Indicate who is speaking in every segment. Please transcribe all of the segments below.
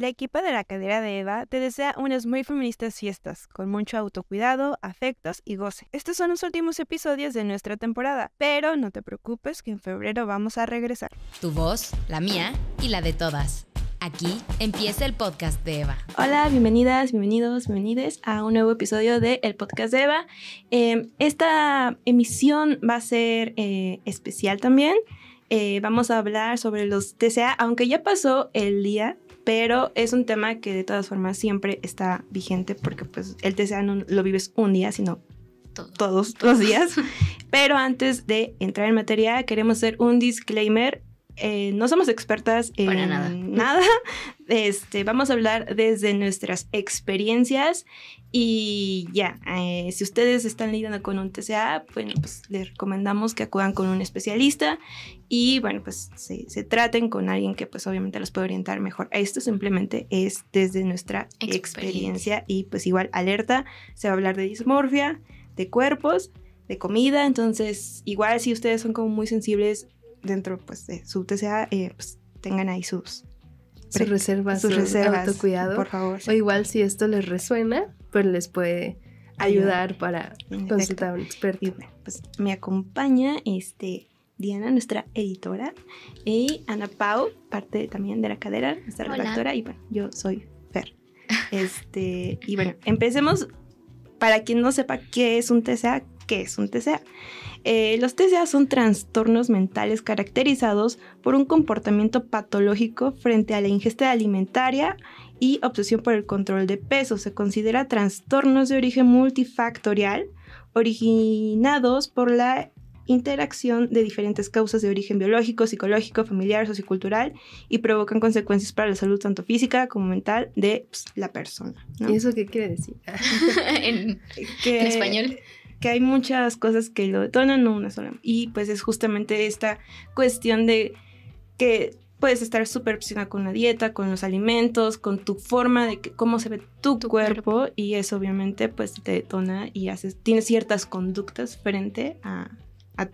Speaker 1: La equipa de la cadera de Eva te desea unas muy feministas fiestas, con mucho autocuidado, afectos y goce. Estos son los últimos episodios de nuestra temporada, pero no te preocupes que en febrero vamos a regresar. Tu voz, la mía y la de todas. Aquí empieza
Speaker 2: el podcast de Eva.
Speaker 1: Hola, bienvenidas, bienvenidos, bienvenides a un nuevo episodio de El Podcast de Eva. Em, esta emisión va a ser eh, especial también. Eh, vamos a hablar sobre los TCA, aunque ya pasó el día pero es un tema que de todas formas siempre está vigente porque pues el TCA no lo vives un día, sino todos los días. pero antes de entrar en materia, queremos hacer un disclaimer. Eh, no somos expertas en nada. nada. Este, vamos a hablar desde nuestras experiencias y ya, eh, si ustedes están lidiando con un TCA, bueno, pues les recomendamos que acudan con un especialista y bueno, pues se, traten con alguien que pues obviamente los puede orientar mejor. Esto simplemente es desde nuestra experiencia, y pues igual alerta, se va a hablar de dismorfia, de cuerpos, de comida, entonces igual si ustedes son como muy sensibles dentro pues de su TCA, eh, pues tengan ahí sus, sus reserva su reservas, Por favor.
Speaker 3: O igual si esto les resuena, pues les puede ayudar para consultar a un experto. Y pues
Speaker 1: me acompaña este Diana, nuestra editora, y Ana Pau, parte también de la cadera, nuestra redactora, y bueno, yo soy Fer. Este, y bueno, empecemos para quien no sepa qué es un TCA, qué es un TCA. Eh, los TCA son trastornos mentales caracterizados por un comportamiento patológico frente a la ingesta alimentaria y obsesión por el control de peso. Se considera trastornos de origen multifactorial originados por la interacción de diferentes causas de origen biológico, psicológico, familiar, sociocultural y provocan consecuencias para la salud tanto física como mental de pues, la persona. ¿Y eso
Speaker 3: qué quiere decir? en español
Speaker 1: que hay muchas cosas que lo detonan, no una sola. Y pues es justamente esta cuestión de que puedes estar súper obsesionada con la dieta, con los alimentos, con tu forma de cómo se ve tu, cuerpo, y eso obviamente pues te detona y haces, tienes ciertas conductas frente a,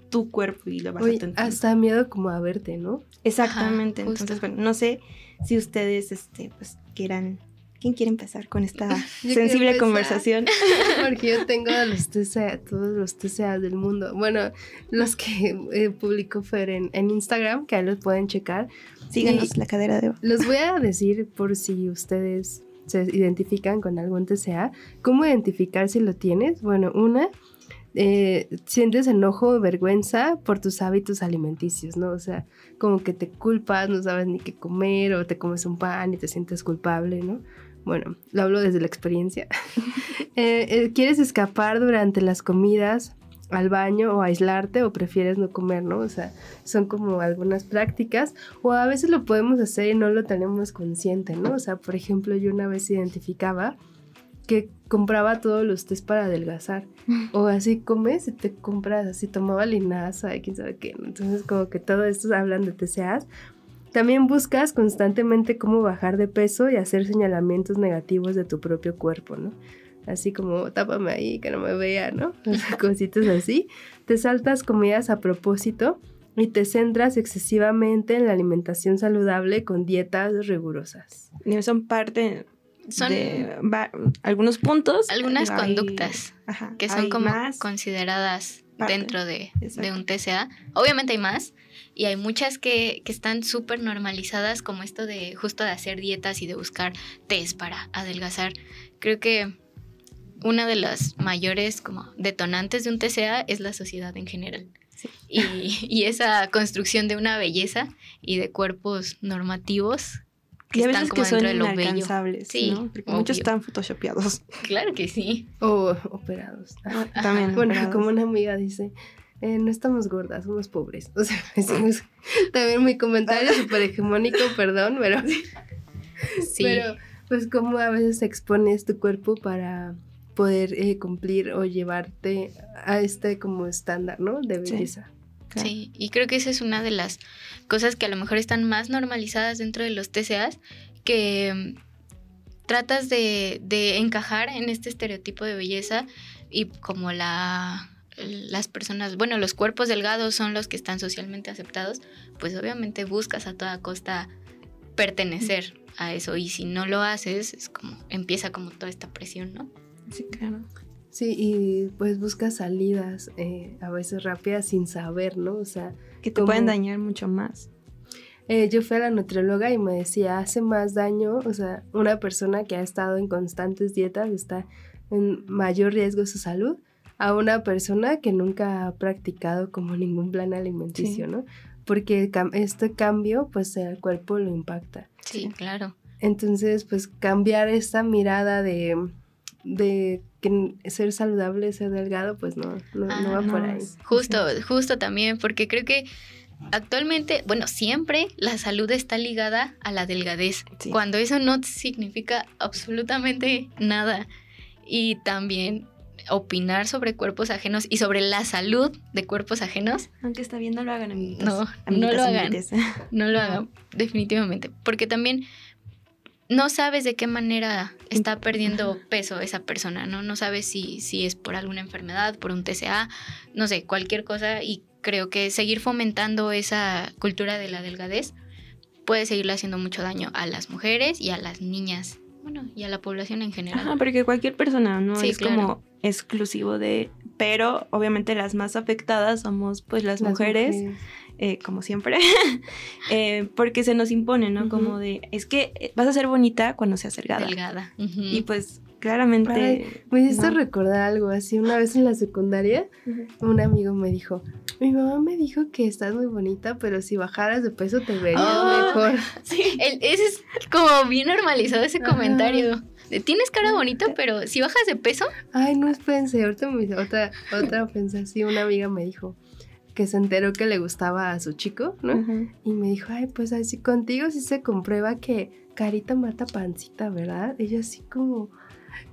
Speaker 1: tu cuerpo y lo vas a
Speaker 3: Hasta miedo como a verte, ¿no? Exactamente. Entonces, bueno, no sé si ustedes este, pues quieran ¿Quién quiere empezar con esta sensible conversación? Porque yo tengo los TCA, todos los TCA del mundo. Bueno, los que eh, publico publicó Fer en, Instagram, que ahí los pueden checar. Síganos la cadera de... Los voy a decir por si ustedes se identifican con algún TCA. ¿Cómo identificar si lo tienes? Bueno, una... Eh, sientes enojo, o vergüenza por tus hábitos alimenticios, ¿no? O sea, como que te culpas, no sabes ni qué comer o te comes un pan y te sientes culpable, ¿no? bueno, lo hablo desde la experiencia, eh, eh, ¿quieres escapar durante las comidas al baño o aislarte o prefieres no comer, ¿no? O sea, son como algunas prácticas o a veces lo podemos hacer y no lo tenemos consciente, ¿no? O sea, por ejemplo, yo una vez identificaba que compraba todos los test para adelgazar. O así comes y te compras, así tomaba linaza y quién sabe qué. Entonces, como que todo esto hablan de TCAs, también buscas constantemente cómo bajar de peso y hacer señalamientos negativos de tu propio cuerpo, ¿no? Así como tápame ahí, que no me vea, ¿no? cositas así. Te saltas comidas a propósito y te centras excesivamente en la alimentación saludable con dietas rigurosas. Son parte de
Speaker 1: algunos puntos. Algunas
Speaker 3: conductas
Speaker 2: que son como consideradas dentro de, un TCA. Obviamente hay más y hay muchas que, están súper normalizadas como esto de justo de hacer dietas y de buscar tés para adelgazar. Creo que una de las mayores como detonantes de un TCA es la sociedad en general. y, esa construcción de una belleza y de cuerpos normativos y a veces que son dentro
Speaker 1: Sí, muchos están photoshopeados.
Speaker 3: Claro que sí. O operados. Ah, también. bueno, como una amiga dice, eh, no estamos gordas, somos pobres. O sea, también mi comentario súper hegemónico, perdón, pero... sí. Pero pues como a veces expones tu cuerpo para poder eh, cumplir o llevarte a este como estándar, ¿no? De belleza. Sí,
Speaker 2: y creo que esa es una de las cosas que a lo mejor están más normalizadas dentro de los TCAs, que mm, tratas de, encajar en este estereotipo de belleza y como la las personas, bueno, los cuerpos delgados son los que están socialmente aceptados, pues obviamente buscas a toda costa pertenecer a eso y si no lo haces, es como empieza como toda esta presión, ¿no?
Speaker 3: Sí, claro. Sí, y pues busca salidas eh, a veces rápidas sin saber, ¿no? O sea... Que te pueden dañar mucho más. Eh, yo fui a la nutrióloga y me decía, hace más daño, o sea, una persona que ha estado en constantes dietas está en mayor riesgo su salud a una persona que nunca ha practicado como ningún plan alimenticio, ¿no? Porque este cambio, pues el cuerpo lo impacta. Sí, claro. Entonces, pues cambiar esta mirada de de que ser saludable, ser delgado, pues no, no, va ah, por ahí.
Speaker 2: Justo, justo también, porque creo que actualmente, bueno, siempre la salud está ligada a la delgadez, cuando eso no significa absolutamente nada. Y también opinar sobre cuerpos ajenos y sobre la salud de cuerpos ajenos. Aunque está bien, no lo hagan, amiguitos. No, no lo hagan. No lo hagan, definitivamente. Porque también no sabes de qué manera está perdiendo peso esa persona, ¿no? No sabes si, si es por alguna enfermedad, por un TCA, no sé, cualquier cosa. Y creo que seguir fomentando esa cultura de la delgadez puede seguirle haciendo mucho daño a las mujeres y a las niñas, bueno, y a la población en general.
Speaker 1: porque cualquier persona, ¿no? es como exclusivo de... Pero obviamente las más afectadas somos pues las, mujeres. mujeres eh, como siempre, eh, porque se nos impone, ¿no? Como de, es que eh, vas a ser bonita
Speaker 3: cuando seas delgada. Y pues claramente... me hiciste recordar algo, así una vez en la secundaria, un amigo me dijo, mi mamá me dijo que estás muy bonita, pero si bajaras de peso te verías ah, mejor.
Speaker 2: ese es como bien normalizado ese comentario. Tienes cara bonita,
Speaker 3: pero si bajas de peso. Ay, no, es ahorita me, otra, otra ofensa. una amiga me dijo, que se enteró que le gustaba a su chico, ¿no? Y me dijo, ay, pues así contigo sí se comprueba que carita mata pancita, ¿verdad? Ella así como,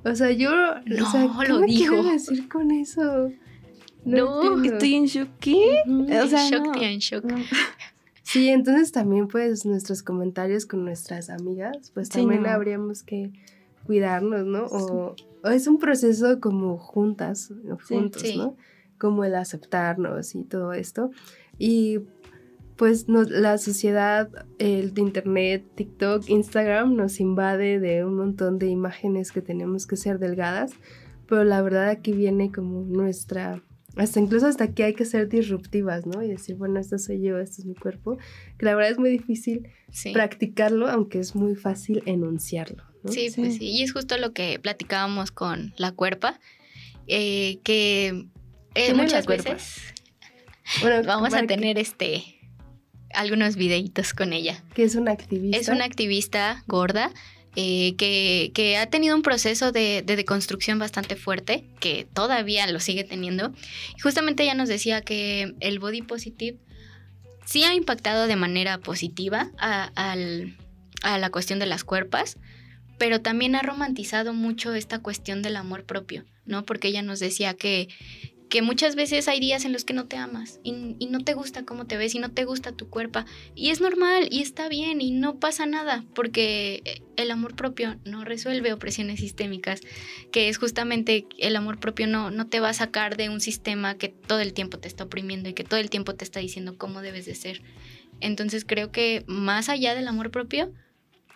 Speaker 3: o sea, yo, o sea, ¿qué lo me decir con eso? No, estoy en shock, ¿qué? o sea, en shock, en shock. Sí, entonces también pues nuestros comentarios con nuestras amigas, pues también habríamos que cuidarnos, ¿no? O, es un proceso como juntas, juntos, ¿no? como el aceptarnos y todo esto. Y pues la sociedad, el de internet, TikTok, Instagram nos invade de un montón de imágenes que tenemos que ser delgadas, pero la verdad aquí viene como nuestra, hasta incluso hasta aquí hay que ser disruptivas, ¿no? Y decir, bueno, esto soy yo, esto es mi cuerpo, que la verdad es muy difícil practicarlo, aunque es muy fácil enunciarlo. Sí, pues sí, sí, y es
Speaker 2: justo lo que platicábamos con la cuerpa, eh, que
Speaker 3: eh, muchas veces
Speaker 2: bueno, vamos a tener este algunos videitos con ella. Que es una activista. Es una activista gorda. Eh, que, ha tenido un proceso de, deconstrucción bastante fuerte, que todavía lo sigue teniendo. justamente ella nos decía que el body positive sí ha impactado de manera positiva a, a la cuestión de las cuerpas, pero también ha romantizado mucho esta cuestión del amor propio, ¿no? Porque ella nos decía que que muchas veces hay días en los que no te amas y, no te gusta cómo te ves y no te gusta tu cuerpo. Y es normal y está bien y no pasa nada porque eh, el amor propio no resuelve opresiones sistémicas, que es justamente el amor propio no, no te va a sacar de un sistema que todo el tiempo te está oprimiendo y que todo el tiempo te está diciendo cómo debes de ser. Entonces creo que más allá del amor propio,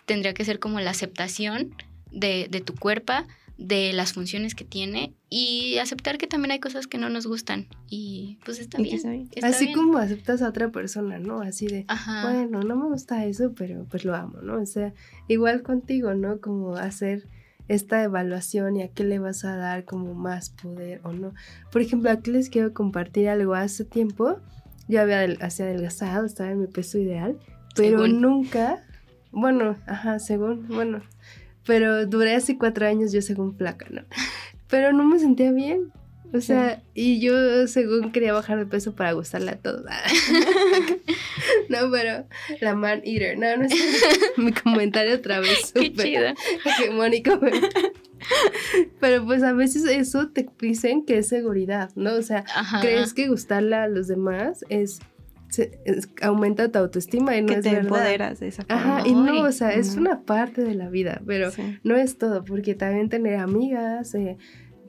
Speaker 2: tendría que ser como la aceptación de tu cuerpo de las funciones que tiene y aceptar que también hay cosas que no nos gustan y pues está bien. Así
Speaker 3: como aceptas a otra persona, ¿no? Así de, bueno, no me gusta eso, pero pues lo amo, ¿no? O sea, igual contigo, ¿no? Como hacer esta evaluación y a qué le vas a dar como más poder o no. Por ejemplo, aquí les quiero compartir algo. Hace tiempo yo había hacía adelgazado, estaba en mi peso ideal, pero nunca, bueno, ajá, según, bueno, pero duré así cuatro años yo según placa, ¿no? Pero no me sentía bien. O sea, y yo según quería bajar de peso para gustarla a no, pero la man eater. No, no es mi comentario otra vez. Súper Qué Pero pues a veces eso te dicen que es seguridad, ¿no? O sea, crees que gustarla a los demás es aumenta tu autoestima y no es te empoderas de esa forma. Ajá, y no, o sea, es una parte de la vida, pero no es todo, porque también tener amigas, eh,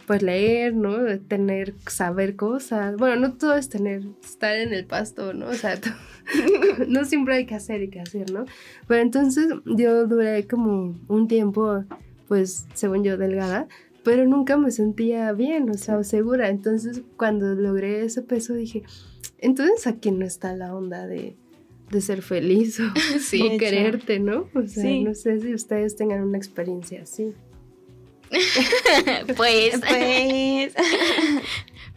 Speaker 3: pues leer, ¿no? Tener, saber cosas. Bueno, no todo es tener, estar en el pasto, ¿no? O sea, no siempre hay que hacer y que hacer, ¿no? Pero entonces yo duré como un tiempo, pues, según yo, delgada, pero nunca me sentía bien, o sea, segura. Entonces, cuando logré ese peso, dije, entonces aquí no está la onda de, ser feliz o, quererte, ¿no? O sea, no sé si ustedes tengan una experiencia así. pues, pues,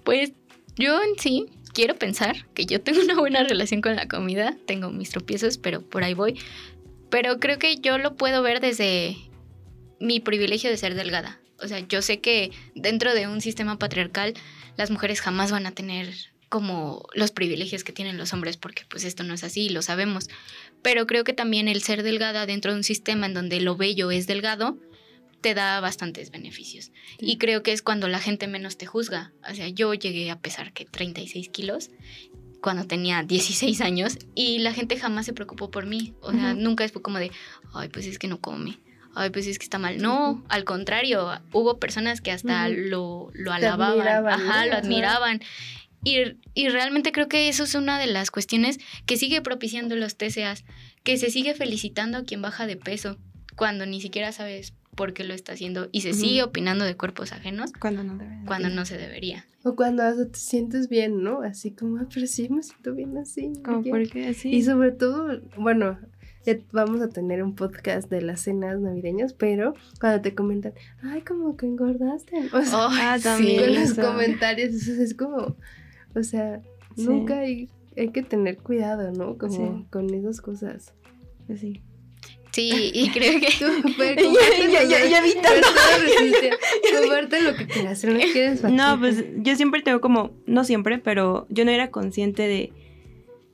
Speaker 2: pues yo en sí quiero pensar que yo tengo una buena relación con la comida, tengo mis tropiezos, pero por ahí voy. Pero creo que yo lo puedo ver desde mi privilegio de ser delgada. O sea, yo sé que dentro de un sistema patriarcal las mujeres jamás van a tener como los privilegios que tienen los hombres, porque pues esto no es así, lo sabemos. Pero creo que también el ser delgada dentro de un sistema en donde lo bello es delgado, te da bastantes beneficios. Y creo que es cuando la gente menos te juzga. O sea, yo llegué a pesar que 36 kilos cuando tenía 16 años y la gente jamás se preocupó por mí. O sea, nunca fue como de, ay, pues es que no come. Ay, pues es que está mal. No, al contrario, hubo personas que hasta lo, lo alababan, ajá, lo admiraban. Y, realmente creo que eso es una de las cuestiones que sigue propiciando los TCAs, que se sigue felicitando a quien baja de peso cuando ni siquiera sabes por qué lo está haciendo y se sigue opinando de cuerpos ajenos cuando no Cuando no se debería.
Speaker 3: O cuando te sientes bien, ¿no? Así como, ah, pero sí me siento bien así. ¿Cómo por qué así. Y sobre todo, bueno, ya vamos a tener un podcast de las cenas navideñas, pero cuando te comentan, ay, como que engordaste. O ah, también, con los comentarios, eso es como, o sea, nunca hay, hay que tener cuidado, ¿no? Como con esas cosas. Así. Sí, y creo que. Tú, pero pues, ya, ya, ya, lo que quieras, no quieres No, pues
Speaker 1: yo siempre tengo como. No siempre, pero yo no era consciente de,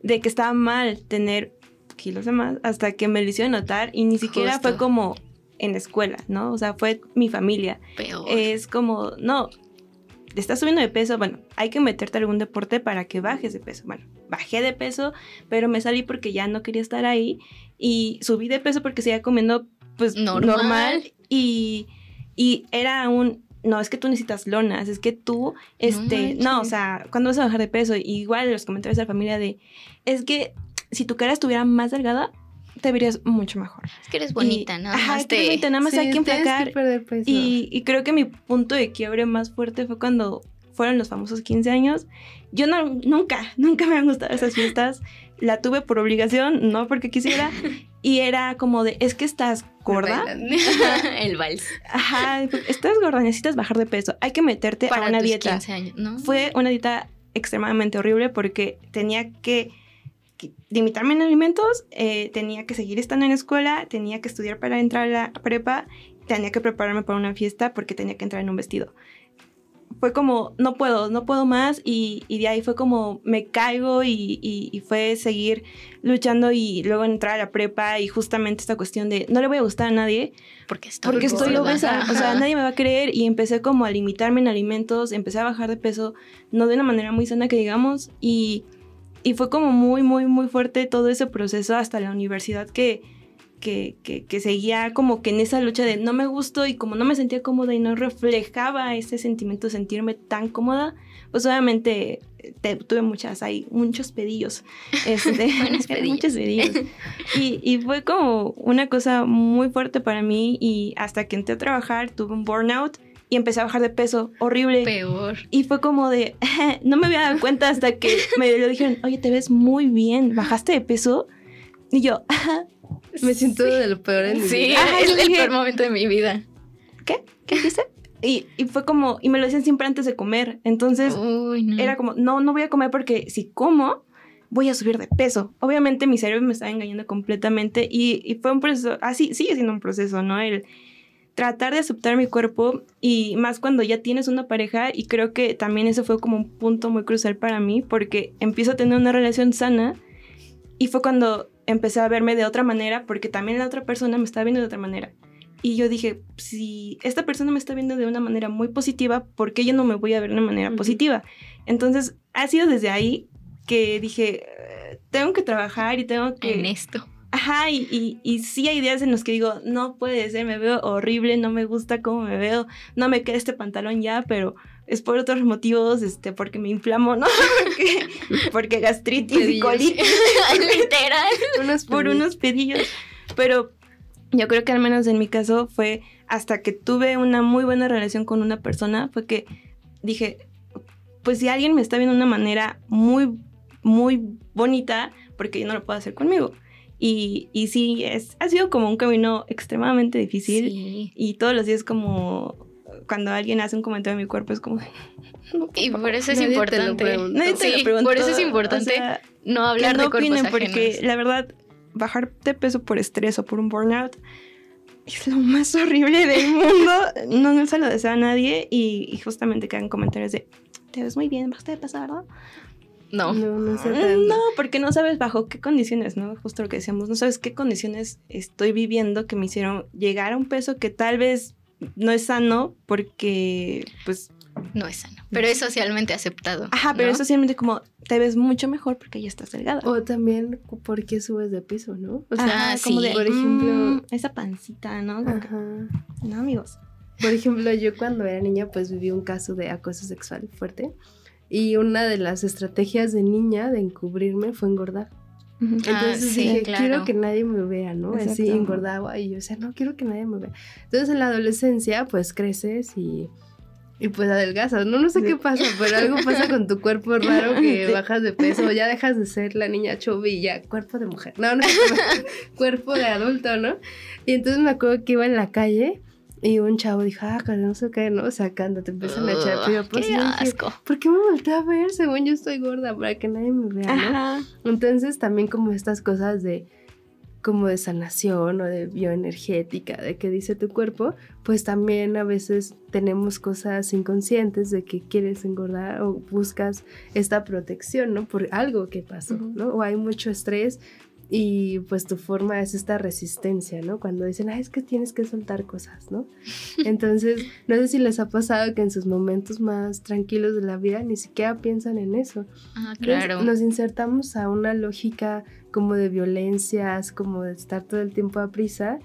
Speaker 1: de que estaba mal tener kilos de más hasta que me lo hicieron notar y ni siquiera fue como en escuela, ¿no? O sea, fue mi familia. Peor. Es como, no, estás subiendo de peso, bueno, hay que meterte algún deporte para que bajes de peso. Bueno, bajé de peso, pero me salí porque ya no quería estar ahí y subí de peso porque seguía comiendo pues normal, y, y era un no, es que tú necesitas lonas, es que tú, este, no, o sea, cuando vas a bajar de peso? Igual los comentarios de la familia de, es que si tu cara estuviera más delgada, te verías mucho mejor. Es que eres bonita, y, nada más. Ajá, te... bonita, nada más hay que enflacar. y, y creo que mi punto de quiebre más fuerte fue cuando fueron los famosos 15 años. Yo no, nunca, nunca me han gustado esas fiestas. La tuve por obligación, no porque quisiera. Y era como de, es que estás gorda. El vals. Ajá, estás gorda, necesitas bajar de peso. Hay que meterte a una tus dieta. 15 años, ¿no? Fue una dieta extremadamente horrible porque tenía que limitarme en alimentos, eh, tenía que seguir estando en la escuela, tenía que estudiar para entrar a la prepa, tenía que prepararme para una fiesta porque tenía que entrar en un vestido. Fue como, no puedo, no puedo más y, y de ahí fue como, me caigo y, y, fue seguir luchando y luego entrar a la prepa y justamente esta cuestión de, no le voy a gustar a nadie porque
Speaker 2: estoy, porque estoy obesa, o sea, nadie
Speaker 1: me va a creer y empecé como a limitarme en alimentos, empecé a bajar de peso, no de una manera muy sana que digamos y y fue como muy, muy, muy fuerte todo ese proceso hasta la universidad que, que, que, seguía como que en esa lucha de no me gustó y como no me sentía cómoda y no reflejaba ese sentimiento de sentirme tan cómoda, pues obviamente eh, tuve muchas, hay muchos pedillos. Este, Muchos pedillos. Y, y, fue como una cosa muy fuerte para mí y hasta que entré a trabajar tuve un burnout y empecé a bajar de peso horrible. Peor. Y fue como de, no me había dado cuenta hasta que me lo dijeron, oye, te ves muy bien, bajaste de peso. Y yo, me siento de lo peor en mi sí, es el, peor momento de mi vida. ¿Qué? ¿Qué dijiste? Y, y, fue como, y me lo decían siempre antes de comer. Entonces era como, no, no voy a comer porque si como, voy a subir de peso. Obviamente mi cerebro me estaba engañando completamente y, y fue un proceso, así ah, sigue siendo un proceso, ¿no? El, tratar de aceptar mi cuerpo y más cuando ya tienes una pareja y creo que también eso fue como un punto muy crucial para mí porque empiezo a tener una relación sana y fue cuando empecé a verme de otra manera porque también la otra persona me estaba viendo de otra manera. Y yo dije, si esta persona me está viendo de una manera muy positiva, ¿por qué yo no me voy a ver de una manera positiva? Entonces, ha sido desde ahí que dije, eh, tengo que trabajar y tengo que... En esto. Ajá, y, y, sí hay ideas en los que digo, no puede ser, me veo horrible, no me gusta cómo me veo, no me queda este pantalón ya, pero es por otros motivos, este, porque me inflamo, ¿no? porque, gastritis y colitis. Literal. unos por unos pedillos. Pero yo creo que al menos en mi caso fue hasta que tuve una muy buena relación con una persona, fue que dije, pues si alguien me está viendo de una manera muy, muy bonita, porque yo no lo puedo hacer conmigo. Y, sí, es, ha sido como un camino extremadamente difícil y todos los días como cuando alguien hace un comentario de mi cuerpo es como...
Speaker 3: y
Speaker 2: por eso es importante. por eso es importante no hablar de cuerpos Porque la
Speaker 1: verdad, bajarte peso por estrés o por un burnout es lo más horrible del mundo. No, no se lo desea a nadie. Y, justamente quedan comentarios de, te ves muy bien, bajaste de peso, ¿verdad?
Speaker 3: No. No, no, no,
Speaker 1: porque no sabes bajo qué condiciones, ¿no? Justo lo que decíamos, no sabes qué condiciones estoy viviendo que me hicieron llegar a un peso que tal vez no es sano porque, pues... No es sano, pero es socialmente
Speaker 2: aceptado. Ajá, pero es
Speaker 1: socialmente como te ves mucho mejor porque ya estás delgada. O también
Speaker 3: porque subes de peso, ¿no? O sea, ah, como de, por ejemplo, mm,
Speaker 1: esa pancita, ¿no? Ajá.
Speaker 3: No, amigos. Por ejemplo, yo cuando era niña pues viví un caso de acoso sexual fuerte. Y una de las estrategias de niña de encubrirme fue engordar. Ah, entonces dije, quiero que nadie me vea, ¿no? Exacto. Así engordaba y yo decía, no, quiero que nadie me vea. Entonces en la adolescencia, pues creces y, y pues adelgazas. No, no sé qué pasa, pero algo pasa con tu cuerpo raro que bajas de peso, ya dejas de ser la niña chovilla, cuerpo de mujer. No, no, cuerpo de adulto, ¿no? Y entonces me acuerdo que iba en la calle y un chavo dijo, ah, que no sé qué, ¿no? O sea, empiezan a echar pero pues, qué asco. ¿Por qué me volteé a ver? Según yo estoy gorda, para que nadie me vea, ¿no? Entonces, también como estas cosas de como de sanación o de bioenergética, de qué dice tu cuerpo, pues también a veces tenemos cosas inconscientes de que quieres engordar o buscas esta protección, ¿no? Por algo que pasó, ¿no? O hay mucho estrés y pues tu forma es esta resistencia, ¿no? Cuando dicen, ah, es que tienes que soltar cosas, ¿no? Entonces, no sé si les ha pasado que en sus momentos más tranquilos de la vida ni siquiera piensan en eso.
Speaker 2: Ah, claro. Nos,
Speaker 3: insertamos a una lógica como de violencias, como de estar todo el tiempo a prisa,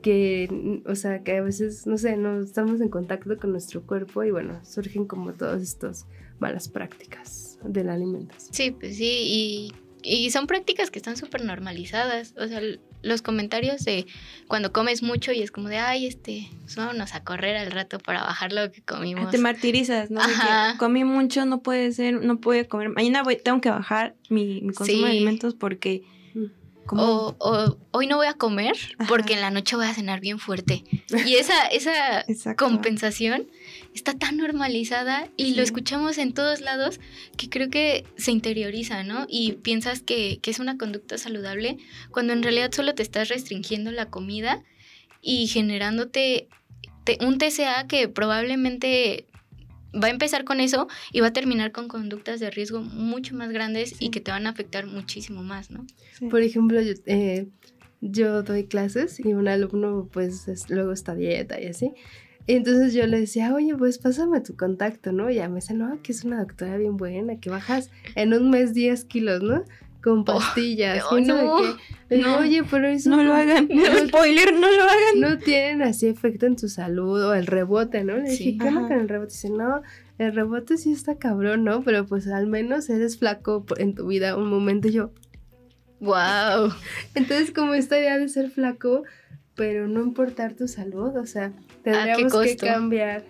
Speaker 3: que, o sea, que a veces, no sé, no estamos en contacto con nuestro cuerpo y bueno, surgen como todos estos malas prácticas de la alimentación.
Speaker 2: Sí, pues sí, y y son prácticas que están súper normalizadas. O sea, los comentarios de cuando comes mucho y es como de, ay, este, pues vámonos a correr al rato para bajar lo que ah, comimos. Te martirizas,
Speaker 1: ¿no? Ajá. comí mucho, no puede ser, no puede comer. Mañana voy, tengo que bajar mi, consumo de alimentos porque
Speaker 2: mm. O, hoy no voy a comer porque en la noche voy a cenar bien fuerte. Y esa, esa compensación está tan normalizada y lo escuchamos en todos lados que creo que se interioriza, ¿no? Y piensas que, es una conducta saludable cuando en realidad solo te estás restringiendo la comida y generándote un TCA que probablemente va a empezar con eso y va a terminar con conductas de riesgo mucho más grandes y que te van a afectar muchísimo más, ¿no?
Speaker 3: Por ejemplo, eh, yo, doy clases y un alumno pues luego está dieta y así. Entonces yo le decía, oye, pues pásame tu contacto, ¿no? Y ya me dice, no, que es una doctora bien buena, que bajas en un mes 10 kilos, ¿no? con oh, pastillas. Oh, no, que, oye, pero eso. No lo hagan. No, spoiler, no lo hagan. No tienen así efecto en tu salud o el rebote, ¿no? Le dije, con el rebote? Dice, no, el rebote sí está cabrón, ¿no? Pero pues al menos eres flaco en tu vida un momento. yo, wow. Entonces, como esta idea de ser flaco, pero no importar tu salud, o sea, tendríamos que cambiar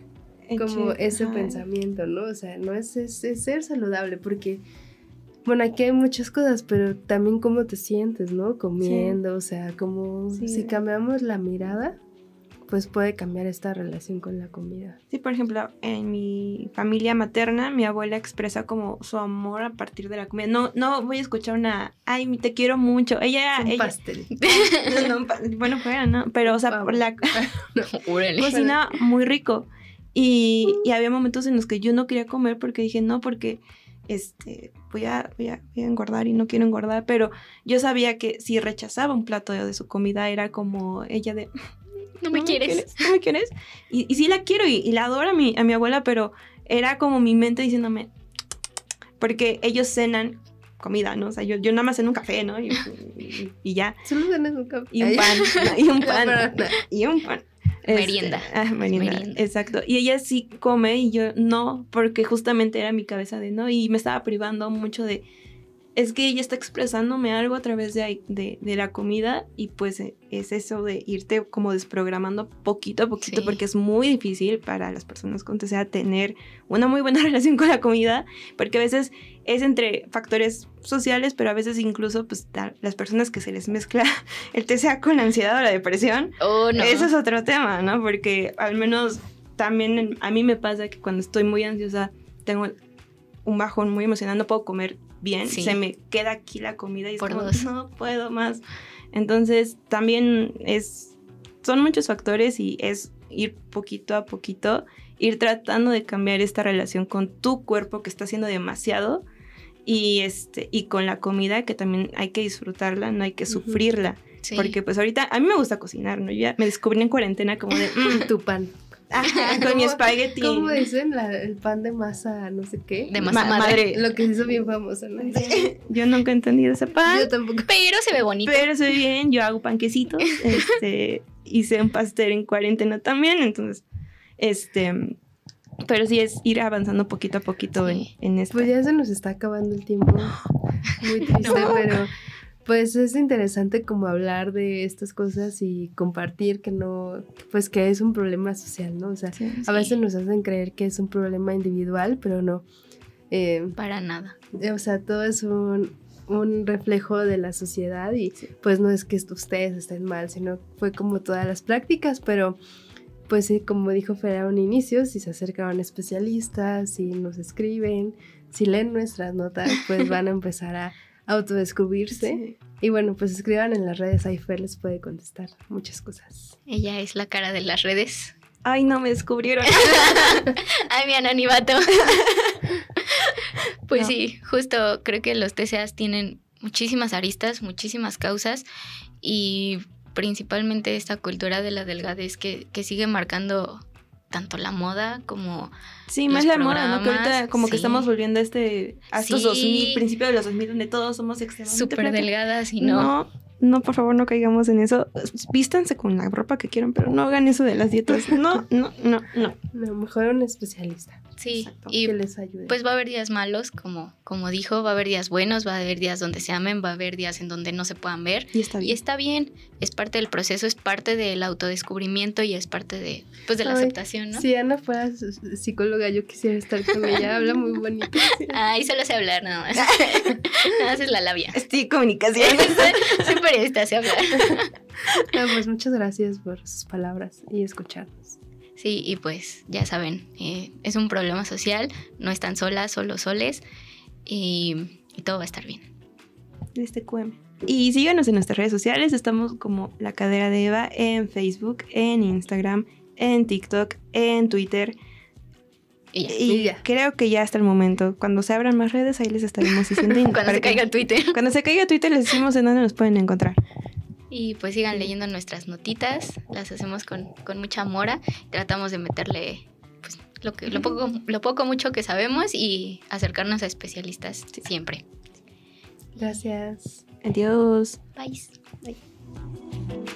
Speaker 3: como ese pensamiento, ¿no? O sea, no es ser saludable porque bueno, aquí hay muchas cosas, pero también cómo te sientes, ¿no? Comiendo, o sea, como si cambiamos la mirada, pues puede cambiar esta relación con la comida.
Speaker 1: Sí, por ejemplo, en mi familia materna, mi abuela expresa como su amor a partir de la comida. No, no voy a escuchar una, ay, te quiero mucho. Ella, un pastel. bueno, fuera, ¿no? Pero, o sea, por la
Speaker 2: cocina
Speaker 1: muy rico. Y, y había momentos en los que yo no quería comer porque dije, no, porque este, voy a, voy a, engordar y no quiero engordar, pero yo sabía que si rechazaba un plato de, su comida era como ella de...
Speaker 2: No me, quieres.
Speaker 1: No me quieres. Y, y sí la quiero y, la adoro a mi, a mi abuela, pero era como mi mente diciéndome, porque ellos cenan comida, ¿no? O sea, yo, nada más en un café, ¿no? Y, ya. Solo un café. Y un pan. Ah, y un pan. y un pan. Este, merienda. ah, merienda, Exacto. Y ella sí come y yo no, porque justamente era mi cabeza de no y me estaba privando mucho de es que ella está expresándome algo a través de, de, la comida y pues e, es eso de irte como desprogramando poquito a poquito porque es muy difícil para las personas con TCA tener una muy buena relación con la comida porque a veces es entre factores sociales pero a veces incluso pues las personas que se les mezcla el TCA con la ansiedad o la depresión
Speaker 2: oh, no. eso es
Speaker 1: otro tema no porque al menos también a mí me pasa que cuando estoy muy ansiosa tengo un bajón muy emocionado, no puedo comer bien, se me queda aquí la comida y es como, no puedo más. Entonces, también es son muchos factores y es ir poquito a poquito, ir tratando de cambiar esta relación con tu cuerpo que está haciendo demasiado y este y con la comida que también hay que disfrutarla, no hay que sufrirla. Porque pues ahorita a mí me gusta cocinar, ¿no? ya me descubrí en cuarentena como de... Mm, tu pan.
Speaker 3: con mi espagueti. ¿Cómo dicen? el pan de masa, no sé qué. De masa madre. Lo que se hizo bien famoso, ¿no?
Speaker 1: Yo nunca he entendido ese pan.
Speaker 3: Yo tampoco. Pero
Speaker 1: se ve bonito. Pero se ve bien. Yo hago panquecitos. Este, hice un pastel en cuarentena también. Entonces, este. Pero sí es ir avanzando poquito a poquito
Speaker 3: en, esto. Pues ya se nos está acabando el tiempo. Muy triste, pero pues es interesante como hablar de estas cosas y compartir que no, pues que es un problema social, ¿no? O sea, a veces nos hacen creer que es un problema individual, pero no. Eh, Para nada. Eh, o sea, todo es un, reflejo de la sociedad y pues no es que ustedes estén mal, sino fue como todas las prácticas, pero pues como dijo Fer a un inicio, si se acercaron especialistas, si nos escriben, si leen nuestras notas, pues van a empezar a autodescubrirse. Y bueno, pues escriban en las redes, ahí Fer les puede contestar muchas cosas.
Speaker 2: Ella es la cara de las redes. Ay, no me descubrieron. Ay, mi anonimato. pues sí, justo creo que los TCAs tienen muchísimas aristas, muchísimas causas y principalmente esta cultura de la delgadez que, que sigue marcando tanto la moda como. Sí, más la moda, ¿no? Que ahorita como que estamos volviendo a este. a estos 2000, principios
Speaker 1: de los 2000, donde todos somos extremadamente. Súper delgadas y no no, por favor, no caigamos en eso. Vístanse con la ropa que quieran, pero no hagan eso de las
Speaker 3: dietas. No, no, no, no. lo mejor un especialista. Sí, y que les ayude. Pues va a haber
Speaker 2: días malos, como, como dijo, va a haber días buenos, va a haber días donde se amen, va a haber días en donde no se puedan ver. Y está bien. Y está bien, es parte del proceso, es parte del autodescubrimiento y es parte
Speaker 3: de, pues, de la aceptación, ¿no? Si Ana fuera psicóloga, yo quisiera estar con ella, habla muy bonito.
Speaker 2: ahí Ay, solo sé hablar nada más. nada es la labia.
Speaker 3: Estoy comunicación. Pues, Periodista, No, pues muchas gracias por sus palabras y escucharnos.
Speaker 2: Sí, y pues ya saben, eh, es un problema social, no están solas, solo soles, y, todo va a estar bien. Este QM. Y
Speaker 1: síganos en nuestras redes sociales, estamos como La Cadera de Eva en Facebook, en Instagram, en TikTok, en Twitter. Y, creo que ya hasta el momento, cuando se abran más redes, ahí les estaremos diciendo. cuando se caiga el Twitter. Cuando se caiga Twitter, les decimos en dónde nos pueden encontrar.
Speaker 2: Y pues sigan leyendo nuestras notitas, las hacemos con, mucha mora, tratamos de meterle pues, lo, que, lo, poco, lo poco mucho que sabemos y acercarnos a especialistas siempre.
Speaker 3: Gracias. Adiós.
Speaker 2: Bye. Bye.